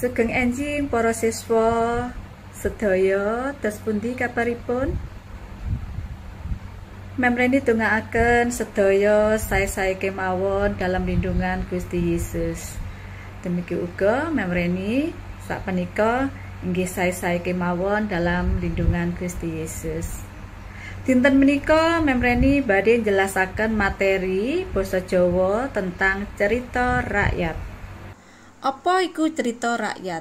Sugeng enjing para siswa sedaya dos pundi kabaripun? Memreni dongaaken sedaya sae-sae kemawon dalam lindungan Gusti Yesus. Demikian uga memreni panika inggih sae-sae kemawon dalam lindungan Gusti Yesus. Dinten menika memreni badhe jelasaken materi basa Jawa tentang cerita rakyat. Apa iku cerita rakyat?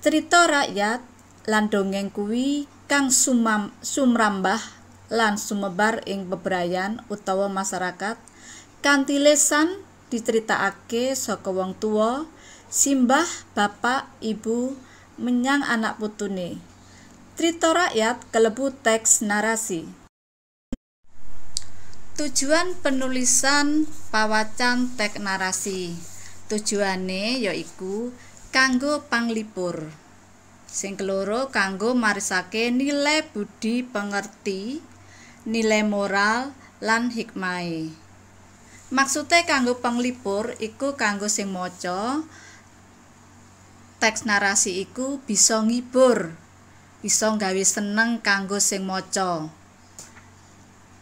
Cerita rakyat lan dongeng kuwi kang sumam, sumrambah lan sumebar ing bebrayan utawa masyarakat Kanti lesan diceritakake saka wong tuwa, simbah, bapak, ibu menyang anak putune. Cerita rakyat kelebu teks narasi. Tujuan penulisan pawacan teks narasi tujuane ya iku kanggo panglipur sing keloro kanggo marisake nilai budi pengerti nilai moral lan hikmai maksude kanggo panglipur iku kanggo sing maca teks narasi iku bisa ngibur bisa nggawe seneng kanggo sing maca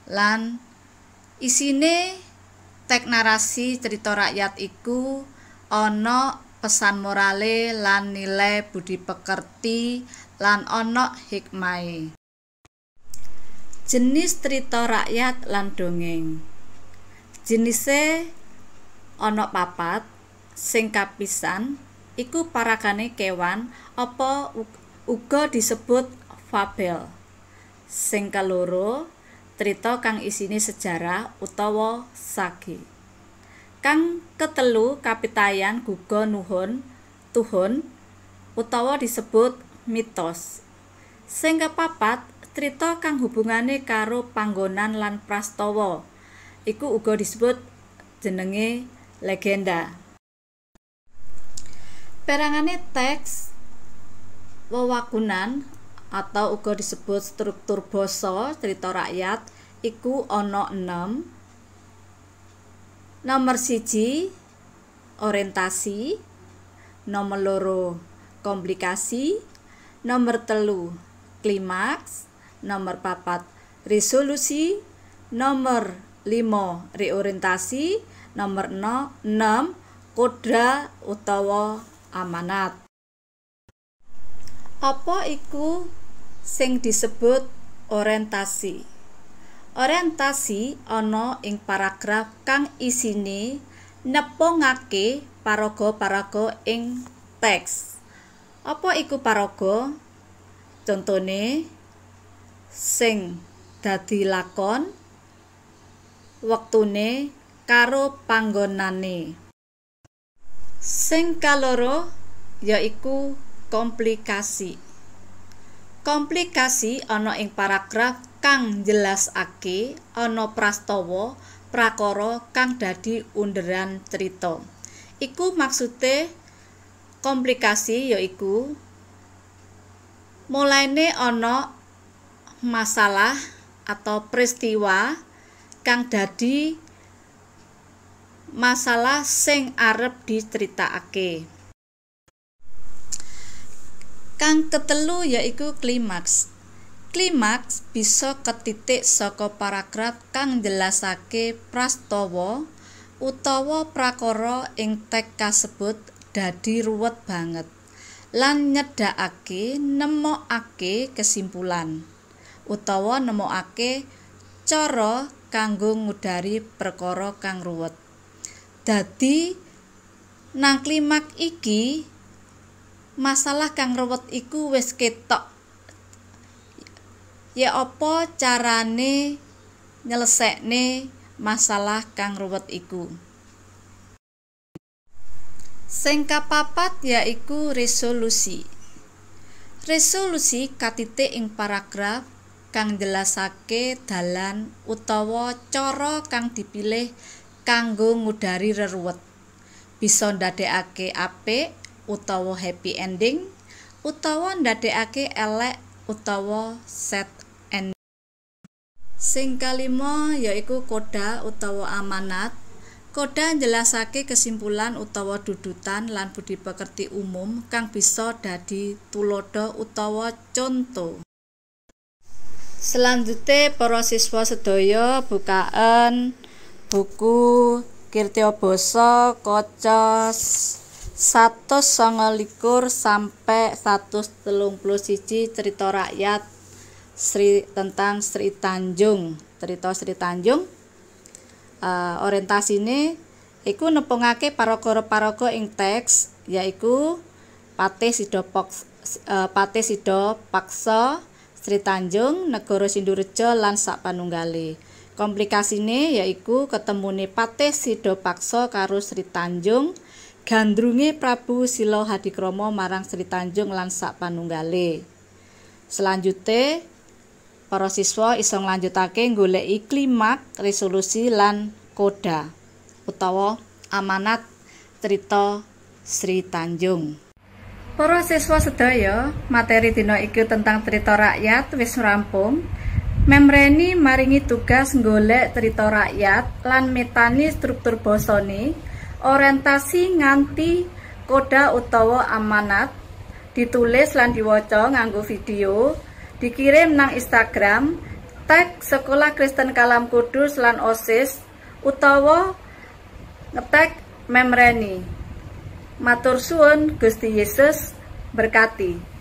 lan isine teks narasi cerita rakyat iku ana pesan morale lan nilai budi pekerti lan ana hikmahe. Jenis cerita rakyat lan dongeng. Jenise ana papat sing kapisan iku paragane kewan apa uga disebut fabel. Sing keloro crita kang isine sejarah utawa sage. Kang ketelu kapitayan guga nuhun tuhun utawa disebut mitos. Sing kepapat trito kang hubungane karo panggonan lan prastawa. Iku uga disebut jenenge legenda. Perangane teks wewakunan atau uga disebut struktur basa cerita rakyat iku ana 6 Nomor siji orientasi, nomor loro komplikasi, nomor telu klimaks, nomor papat resolusi, nomor limo reorientasi, nomor 6 enam kodra utawa amanat. Apa iku sing disebut orientasi? orientasi ana ing paragraf kang isine nepungake paraga-paraga ing teks. Apa iku paraga? Contone sing dadi lakon wektune karo panggonane. Sing kaloro yaiku komplikasi. komplikasi ana ing paragraf kang jelasake ana prastawa prakara kang dadi underan cerita iku maksude komplikasi yaiku mulaine ana masalah atau peristiwa kang dadi masalah sing arep diceritakake Kang ketelu yaiku klimaks. Klimaks bisa ketitik saka paragraf kang jelasake prastawa utawa prakara ing teks kasebut dadi ruwet banget lan nyedhakake nemokake kesimpulan utawa nemokake cara kanggo ngudari perkara kang ruwet. Dadi nang klimaks iki masalah kang ruwet iku wis ketok. Ya apa carane nyelesekne masalah kang ruwet iku? Sing kapapat yaiku resolusi. Resolusi katitik ing paragraf kang jelasake dalan utawa cara kang dipilih kanggo ngudari reruwet. Bisa ndadekake apik utawa happy ending utawa ndadekake elek utawa set ending. Sing kalima yaiku koda utawa amanat. Koda jelasake kesimpulan utawa dudutan lan budi pekerti umum kang bisa dadi tulodo utawa conto. Selanjutnya para siswa sedaya bukaan buku kirtio Boso Kocos satus sanga likur sampai satus telung puluh siji cerita rakyat Sri tentang Sri Tanjung cerita Sri Tanjung uh, eh, orientasi ini iku nepungake paraga-paraga ing teks yaiku Patih Sido Paksa, uh, eh, Patih Sido Paksa Sri Tanjung Negara Sindurejo lan sapanunggale komplikasine yaiku ketemune Patih Sido Paksa karo Sri Tanjung Gandrungi Prabu Silo Hadikromo marang Sri Tanjung Lansak panunggale. Selanjutnya, para siswa iso nglanjutake goleki klimak, resolusi lan koda utawa amanat cerita Sri Tanjung. Para siswa sedaya, materi dina iki tentang cerita rakyat wis rampung. Memreni maringi tugas nggolek cerita rakyat lan metani struktur bosoni orientasi nganti koda utawa amanat ditulis lan diwaca nganggo video dikirim nang Instagram tag Sekolah Kristen Kalam Kudus lan OSIS utawa ngetag Memreni Matur suwun Gusti Yesus berkati